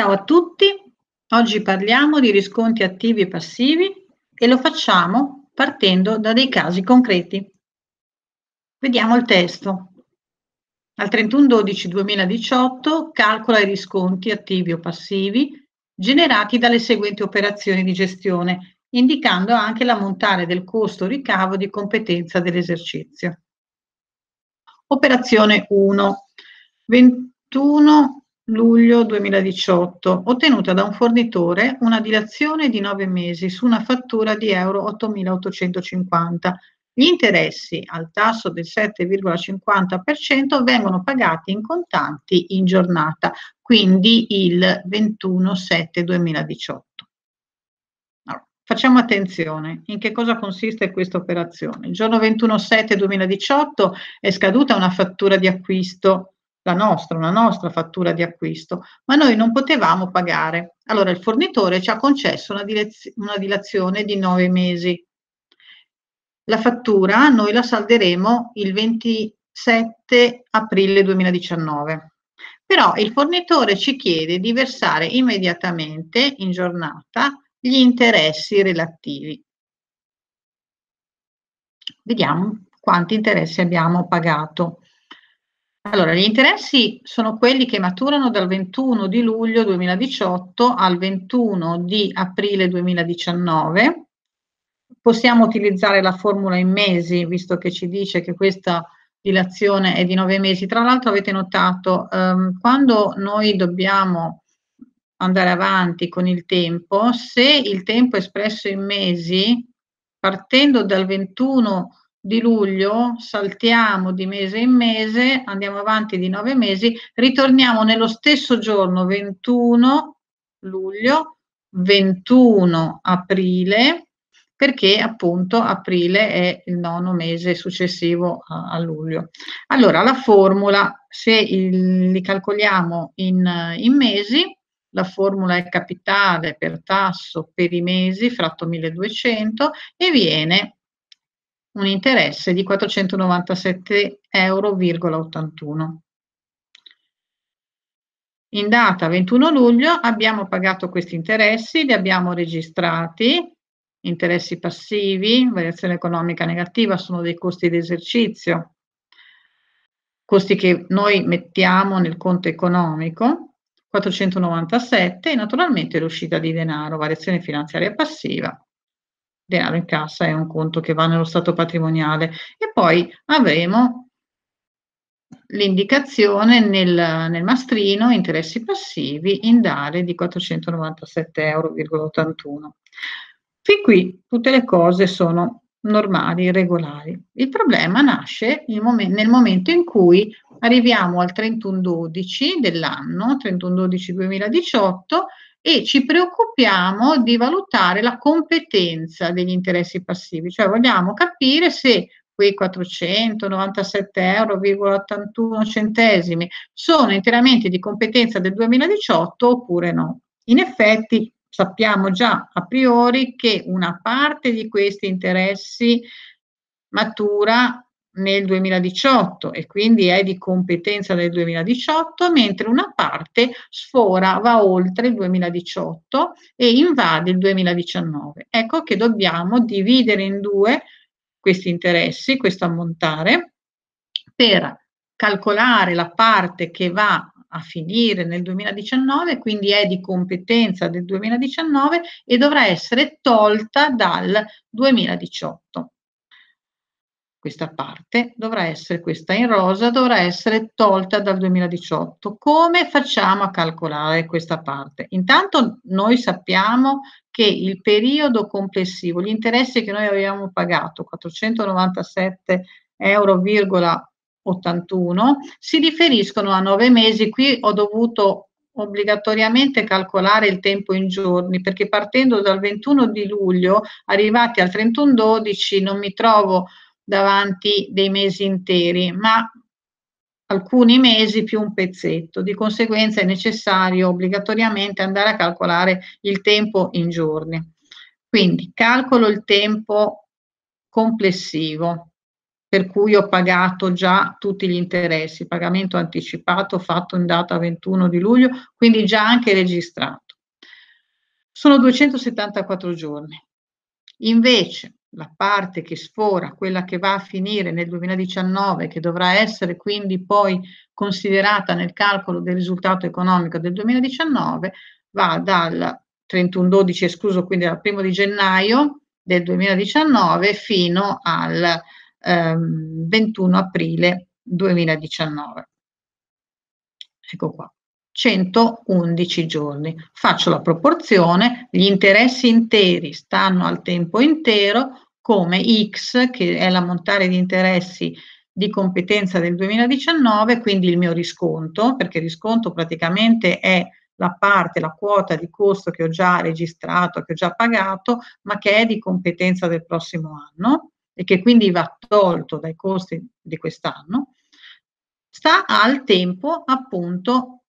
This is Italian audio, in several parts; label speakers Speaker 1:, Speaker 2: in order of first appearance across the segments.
Speaker 1: Ciao a tutti, oggi parliamo di riscontri attivi e passivi e lo facciamo partendo da dei casi concreti. Vediamo il testo. Al 31-12-2018 calcola i riscontri attivi o passivi generati dalle seguenti operazioni di gestione, indicando anche l'ammontare del costo ricavo di competenza dell'esercizio. Operazione 1. 21 luglio 2018, ottenuta da un fornitore una dilazione di 9 mesi su una fattura di euro 8.850. Gli interessi al tasso del 7,50% vengono pagati in contanti in giornata, quindi il 21-7-2018. Allora, facciamo attenzione, in che cosa consiste questa operazione? Il giorno 21-7-2018 è scaduta una fattura di acquisto la nostra, una nostra fattura di acquisto, ma noi non potevamo pagare. Allora il fornitore ci ha concesso una, dilez- una dilazione di nove mesi. La fattura noi la salderemo il 27 aprile 2019. Però il fornitore ci chiede di versare immediatamente in giornata gli interessi relativi. Vediamo quanti interessi abbiamo pagato. Allora, gli interessi sono quelli che maturano dal 21 di luglio 2018 al 21 di aprile 2019. Possiamo utilizzare la formula in mesi, visto che ci dice che questa dilazione è di 9 mesi. Tra l'altro avete notato, ehm, quando noi dobbiamo andare avanti con il tempo, se il tempo è espresso in mesi, partendo dal 21 di di luglio, saltiamo di mese in mese, andiamo avanti di nove mesi, ritorniamo nello stesso giorno 21 luglio, 21 aprile, perché appunto aprile è il nono mese successivo a, a luglio. Allora la formula, se il, li calcoliamo in, in mesi, la formula è capitale per tasso per i mesi fratto 1200 e viene un interesse di 497,81 euro. In data 21 luglio abbiamo pagato questi interessi, li abbiamo registrati, interessi passivi, variazione economica negativa sono dei costi di esercizio, costi che noi mettiamo nel conto economico, 497 e naturalmente l'uscita di denaro, variazione finanziaria passiva, denaro in cassa è un conto che va nello stato patrimoniale e poi avremo l'indicazione nel, nel mastrino interessi passivi in dare di 497,81 euro. Fin qui tutte le cose sono normali, regolari. Il problema nasce momen- nel momento in cui arriviamo al 31-12 dell'anno, 31-12-2018, e ci preoccupiamo di valutare la competenza degli interessi passivi, cioè vogliamo capire se quei 497,81 euro sono interamente di competenza del 2018 oppure no. In effetti sappiamo già a priori che una parte di questi interessi matura nel 2018 e quindi è di competenza del 2018, mentre una parte sfora, va oltre il 2018 e invade il 2019. Ecco che dobbiamo dividere in due questi interessi, questo ammontare, per calcolare la parte che va a finire nel 2019, quindi è di competenza del 2019 e dovrà essere tolta dal 2018 questa parte dovrà essere questa in rosa, dovrà essere tolta dal 2018. Come facciamo a calcolare questa parte? Intanto noi sappiamo che il periodo complessivo, gli interessi che noi avevamo pagato, 497 euro, 81, si riferiscono a nove mesi. Qui ho dovuto obbligatoriamente calcolare il tempo in giorni perché partendo dal 21 di luglio arrivati al 31 12 non mi trovo davanti dei mesi interi, ma alcuni mesi più un pezzetto. Di conseguenza è necessario obbligatoriamente andare a calcolare il tempo in giorni. Quindi calcolo il tempo complessivo per cui ho pagato già tutti gli interessi, pagamento anticipato fatto in data 21 di luglio, quindi già anche registrato. Sono 274 giorni. Invece la parte che sfora, quella che va a finire nel 2019, che dovrà essere quindi poi considerata nel calcolo del risultato economico del 2019, va dal 31-12, escluso quindi dal 1 di gennaio del 2019 fino al ehm, 21 aprile 2019. Ecco qua. 111 giorni. Faccio la proporzione, gli interessi interi stanno al tempo intero come X, che è la montare di interessi di competenza del 2019, quindi il mio risconto, perché il risconto praticamente è la parte, la quota di costo che ho già registrato, che ho già pagato, ma che è di competenza del prossimo anno e che quindi va tolto dai costi di quest'anno, sta al tempo appunto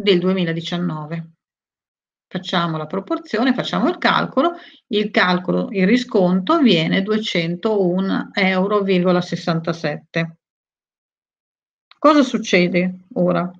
Speaker 1: del 2019. Facciamo la proporzione, facciamo il calcolo, il calcolo, il risconto viene 201,67 euro. Cosa succede ora?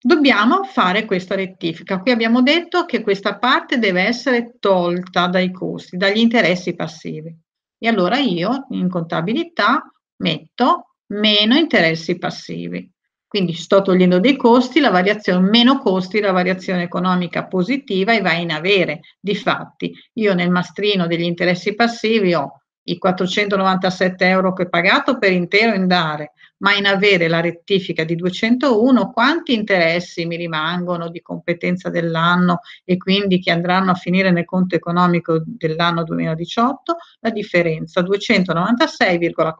Speaker 1: Dobbiamo fare questa rettifica. Qui abbiamo detto che questa parte deve essere tolta dai costi, dagli interessi passivi. E allora io in contabilità metto meno interessi passivi quindi sto togliendo dei costi, la variazione meno costi, la variazione economica positiva e va in avere. Difatti, io nel mastrino degli interessi passivi ho i 497 euro che ho pagato per intero in dare, ma in avere la rettifica di 201 quanti interessi mi rimangono di competenza dell'anno e quindi che andranno a finire nel conto economico dell'anno 2018, la differenza 296,14.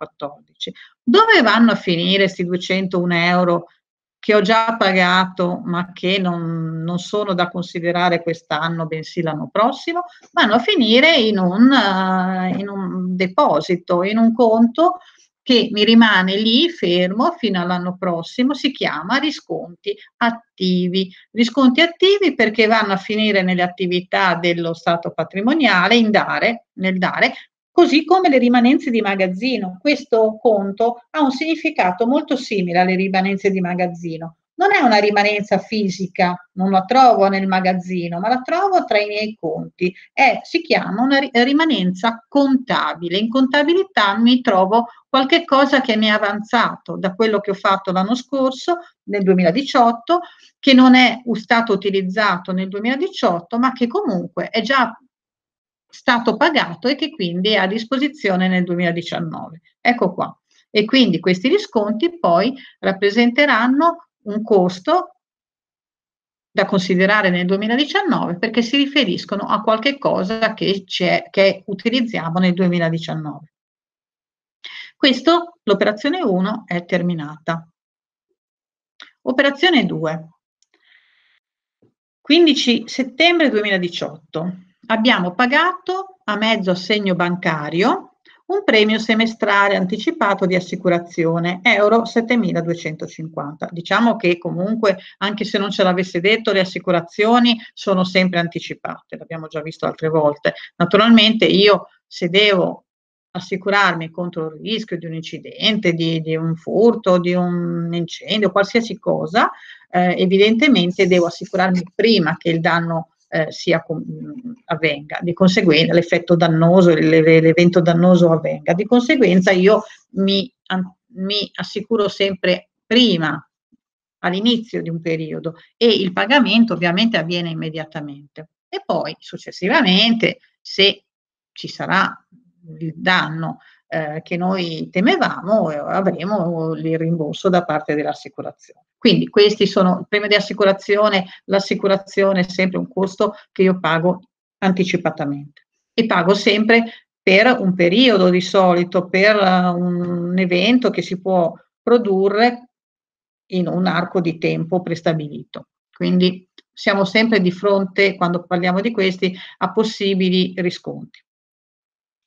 Speaker 1: Dove vanno a finire questi 201 euro che ho già pagato ma che non, non sono da considerare quest'anno bensì l'anno prossimo, vanno a finire in un, uh, in un deposito, in un conto che mi rimane lì fermo fino all'anno prossimo, si chiama risconti attivi. Risconti attivi perché vanno a finire nelle attività dello Stato patrimoniale, in dare, nel dare, così come le rimanenze di magazzino. Questo conto ha un significato molto simile alle rimanenze di magazzino. Non è una rimanenza fisica, non la trovo nel magazzino, ma la trovo tra i miei conti. È, si chiama una rimanenza contabile. In contabilità mi trovo qualche cosa che mi è avanzato da quello che ho fatto l'anno scorso, nel 2018, che non è stato utilizzato nel 2018, ma che comunque è già stato pagato e che quindi è a disposizione nel 2019. Ecco qua. E quindi questi risconti poi rappresenteranno un costo da considerare nel 2019 perché si riferiscono a qualche cosa che, che utilizziamo nel 2019. Questo, l'operazione 1 è terminata. Operazione 2. 15 settembre 2018 abbiamo pagato a mezzo assegno bancario un premio semestrale anticipato di assicurazione, euro 7.250. Diciamo che comunque, anche se non ce l'avesse detto, le assicurazioni sono sempre anticipate, l'abbiamo già visto altre volte. Naturalmente io, se devo assicurarmi contro il rischio di un incidente, di, di un furto, di un incendio, qualsiasi cosa, eh, evidentemente devo assicurarmi prima che il danno eh, sia, mm, avvenga, di conseguenza l'effetto dannoso, l'evento dannoso avvenga. Di conseguenza io mi, mi assicuro sempre prima, all'inizio di un periodo e il pagamento ovviamente avviene immediatamente. E poi successivamente, se ci sarà il danno eh, che noi temevamo, avremo il rimborso da parte dell'assicurazione. Quindi questi sono il premio di assicurazione, l'assicurazione è sempre un costo che io pago anticipatamente e pago sempre per un periodo di solito, per eh, un evento che si può produrre in un arco di tempo prestabilito. Quindi siamo sempre di fronte, quando parliamo di questi, a possibili riscontri.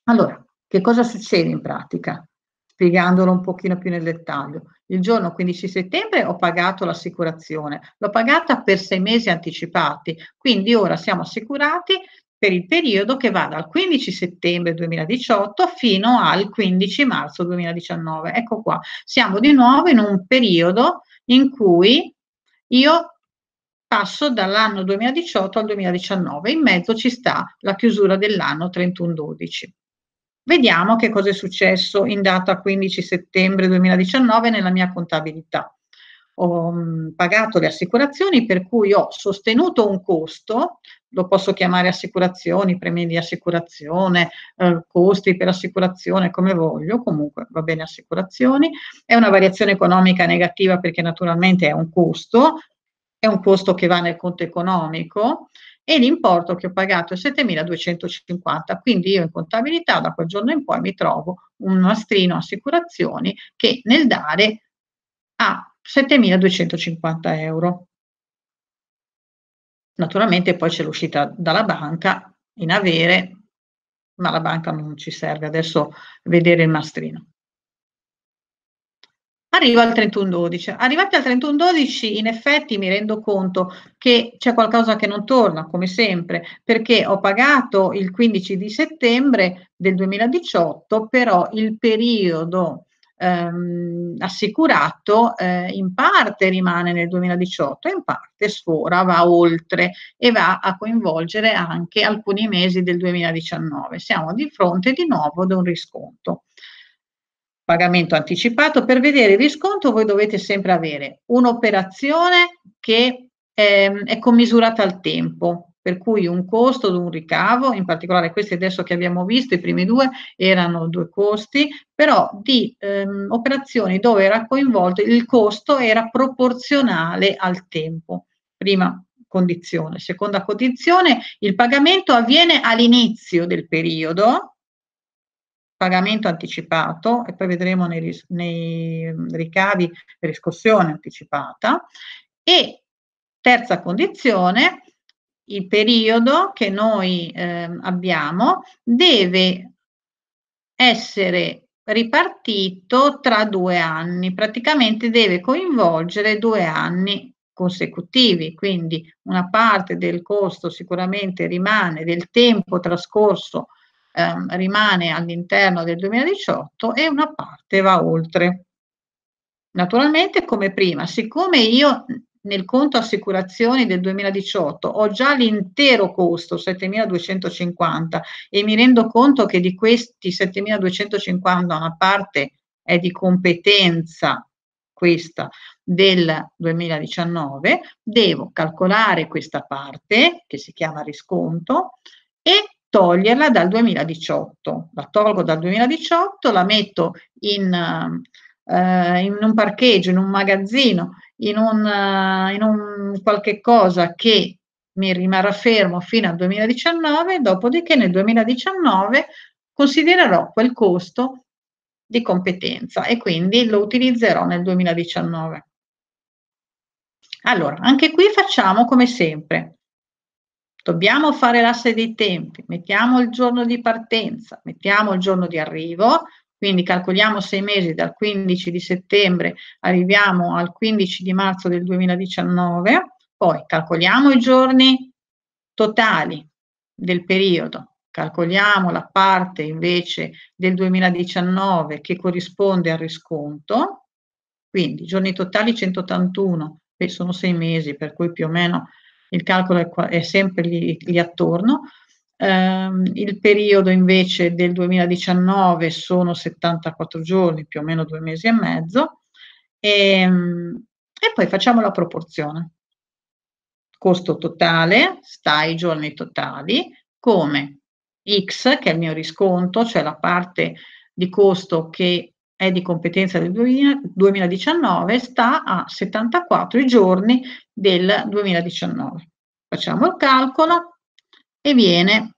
Speaker 1: Allora, che cosa succede in pratica? Spiegandolo un pochino più nel dettaglio. Il giorno 15 settembre ho pagato l'assicurazione, l'ho pagata per sei mesi anticipati, quindi ora siamo assicurati per il periodo che va dal 15 settembre 2018 fino al 15 marzo 2019. Ecco qua, siamo di nuovo in un periodo in cui io passo dall'anno 2018 al 2019, in mezzo ci sta la chiusura dell'anno 31-12. Vediamo che cosa è successo in data 15 settembre 2019 nella mia contabilità. Ho mm, pagato le assicurazioni per cui ho sostenuto un costo, lo posso chiamare assicurazioni, premi di assicurazione, eh, costi per assicurazione, come voglio, comunque va bene assicurazioni. È una variazione economica negativa perché naturalmente è un costo, è un costo che va nel conto economico e l'importo che ho pagato è 7.250. Quindi io in contabilità da quel giorno in poi mi trovo un mastrino assicurazioni che nel dare ha 7.250 euro. Naturalmente poi c'è l'uscita dalla banca in avere, ma la banca non ci serve adesso vedere il mastrino arriva al 31-12. Arrivati al 31-12, in effetti mi rendo conto che c'è qualcosa che non torna, come sempre, perché ho pagato il 15 di settembre del 2018, però il periodo ehm, assicurato eh, in parte rimane nel 2018 e in parte sfora, va oltre e va a coinvolgere anche alcuni mesi del 2019. Siamo di fronte di nuovo ad un risconto pagamento anticipato, per vedere il riscontro voi dovete sempre avere un'operazione che eh, è commisurata al tempo, per cui un costo ed un ricavo, in particolare questi adesso che abbiamo visto, i primi due erano due costi, però di ehm, operazioni dove era coinvolto il costo era proporzionale al tempo. Prima condizione, seconda condizione, il pagamento avviene all'inizio del periodo, pagamento anticipato e poi vedremo nei, nei mm, ricavi riscossione anticipata e terza condizione il periodo che noi eh, abbiamo deve essere ripartito tra due anni, praticamente deve coinvolgere due anni consecutivi, quindi una parte del costo sicuramente rimane del tempo trascorso Ehm, rimane all'interno del 2018 e una parte va oltre. Naturalmente, come prima, siccome io nel conto assicurazioni del 2018 ho già l'intero costo 7250 e mi rendo conto che di questi 7250 una parte è di competenza questa del 2019, devo calcolare questa parte che si chiama risconto toglierla dal 2018. La tolgo dal 2018, la metto in, uh, in un parcheggio, in un magazzino, in un, uh, in un qualche cosa che mi rimarrà fermo fino al 2019, dopodiché nel 2019 considererò quel costo di competenza e quindi lo utilizzerò nel 2019. Allora, anche qui facciamo come sempre, Dobbiamo fare l'asse dei tempi, mettiamo il giorno di partenza, mettiamo il giorno di arrivo, quindi calcoliamo sei mesi dal 15 di settembre, arriviamo al 15 di marzo del 2019, poi calcoliamo i giorni totali del periodo, calcoliamo la parte invece del 2019 che corrisponde al risconto, quindi giorni totali 181, sono sei mesi, per cui più o meno il calcolo è, qua, è sempre lì, lì attorno. Um, il periodo invece del 2019 sono 74 giorni, più o meno due mesi e mezzo, e, ehm, e poi facciamo la proporzione. Costo totale, stai i giorni totali, come X, che è il mio risconto, cioè la parte di costo che è di competenza del 2019 sta a 74 giorni del 2019. Facciamo il calcolo e viene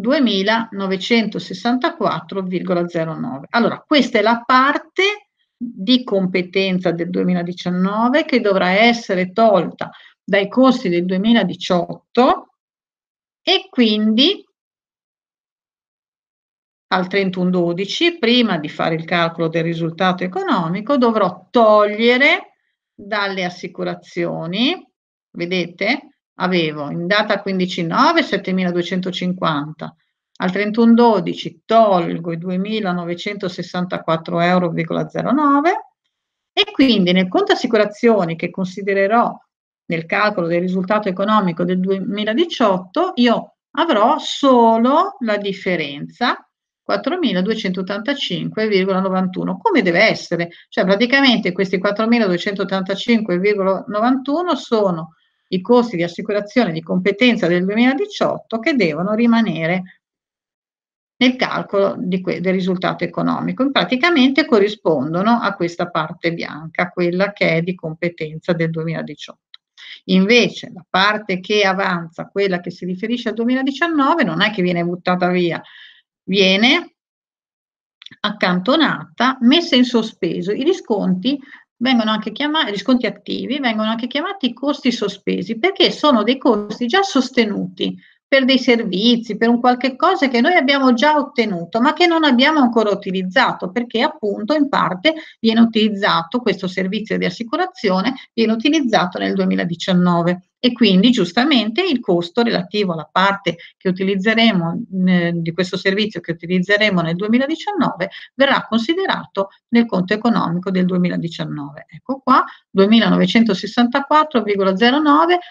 Speaker 1: 2964,09. Allora, questa è la parte di competenza del 2019 che dovrà essere tolta dai costi del 2018 e quindi al 31-12, prima di fare il calcolo del risultato economico, dovrò togliere dalle assicurazioni, vedete, avevo in data 15-9 7.250, al 31-12 tolgo i 2.964,09 euro e quindi nel conto assicurazioni che considererò nel calcolo del risultato economico del 2018, io avrò solo la differenza 4.285,91, come deve essere. Cioè praticamente questi 4.285,91 sono i costi di assicurazione di competenza del 2018 che devono rimanere nel calcolo que- del risultato economico. In praticamente corrispondono a questa parte bianca, quella che è di competenza del 2018. Invece la parte che avanza, quella che si riferisce al 2019, non è che viene buttata via, viene accantonata, messa in sospeso. I risconti vengono anche chiamati, risconti attivi vengono anche chiamati costi sospesi perché sono dei costi già sostenuti per dei servizi, per un qualche cosa che noi abbiamo già ottenuto ma che non abbiamo ancora utilizzato perché appunto in parte viene utilizzato questo servizio di assicurazione, viene utilizzato nel 2019 e quindi giustamente il costo relativo alla parte che utilizzeremo eh, di questo servizio che utilizzeremo nel 2019 verrà considerato nel conto economico del 2019. Ecco qua 2964,09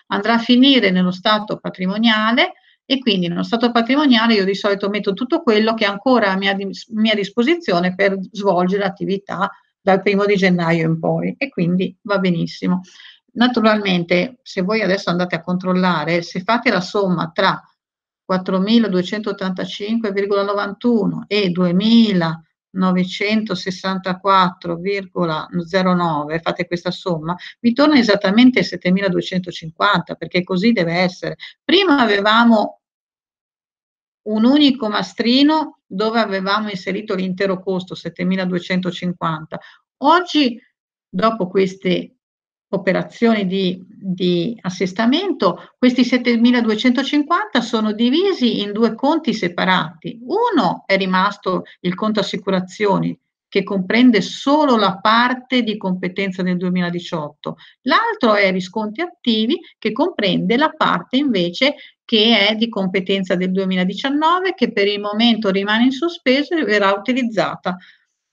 Speaker 1: andrà a finire nello stato patrimoniale e quindi nello stato patrimoniale io di solito metto tutto quello che è ancora a mia, mia disposizione per svolgere attività dal primo di gennaio in poi e quindi va benissimo. Naturalmente, se voi adesso andate a controllare, se fate la somma tra 4.285,91 e 2.964,09, fate questa somma, vi torna esattamente 7.250, perché così deve essere. Prima avevamo un unico mastrino dove avevamo inserito l'intero costo, 7.250. Oggi, dopo queste operazioni di, di assestamento, questi 7.250 sono divisi in due conti separati. Uno è rimasto il conto assicurazioni, che comprende solo la parte di competenza del 2018. L'altro è riscontri attivi, che comprende la parte invece che è di competenza del 2019, che per il momento rimane in sospeso e verrà utilizzata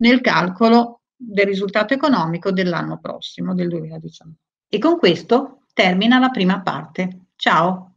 Speaker 1: nel calcolo del risultato economico dell'anno prossimo, del 2019. E con questo termina la prima parte. Ciao!